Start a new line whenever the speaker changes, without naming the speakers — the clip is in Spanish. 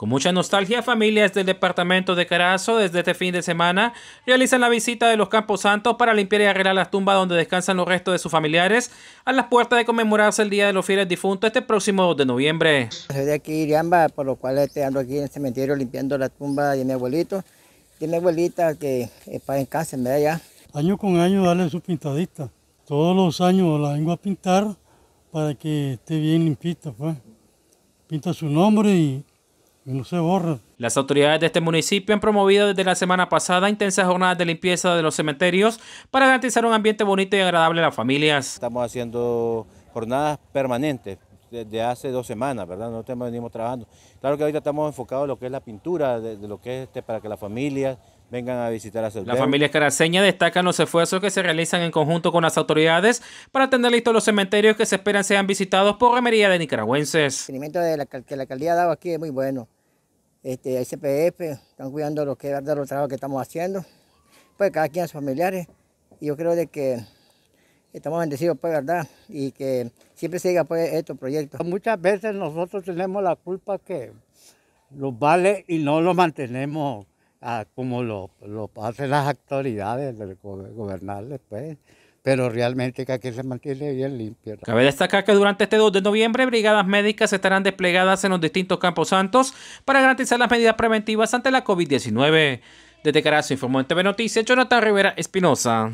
Con mucha nostalgia, familias del departamento de Carazo desde este fin de semana realizan la visita de los Campos Santos para limpiar y arreglar las tumbas donde descansan los restos de sus familiares a las puertas de conmemorarse el Día de los Fieles Difuntos este próximo de noviembre.
Soy de aquí, Iriamba, por lo cual este, ando aquí en el este cementerio limpiando la tumba de mi abuelito, y mi abuelita que está en casa, en allá.
Año con año darle su pintadita. Todos los años la vengo a pintar para que esté bien limpita, pues. Pinta su nombre y no se borra.
Las autoridades de este municipio han promovido desde la semana pasada intensas jornadas de limpieza de los cementerios para garantizar un ambiente bonito y agradable a las familias. Estamos
haciendo jornadas permanentes desde hace dos semanas, ¿verdad? Nosotros venimos trabajando. Claro que ahorita estamos enfocados en lo que es la pintura, de, lo que es este, para que las familias vengan a visitar
a autoridades. La familia Caraseña destacan los esfuerzos que se realizan en conjunto con las autoridades para tener listos los cementerios que se esperan sean visitados por remería de nicaragüenses. El
mantenimiento de la, que la alcaldía ha dado aquí es muy bueno este, el están cuidando lo que de los trabajos que estamos haciendo, pues cada quien a sus familiares, y yo creo de que estamos bendecidos, pues, ¿verdad? Y que siempre siga, pues, estos proyectos. Muchas veces nosotros tenemos la culpa que
los vale y no lo mantenemos ah, como lo, hacen las autoridades del gobernar gobernarles, pues pero realmente que aquí se mantiene bien limpio. Cabe
destacar que durante este 2 de noviembre, brigadas médicas estarán desplegadas en los distintos campos santos para garantizar las medidas preventivas ante la COVID-19. Desde Carazo informó en TV Noticias, Jonathan Rivera Espinosa.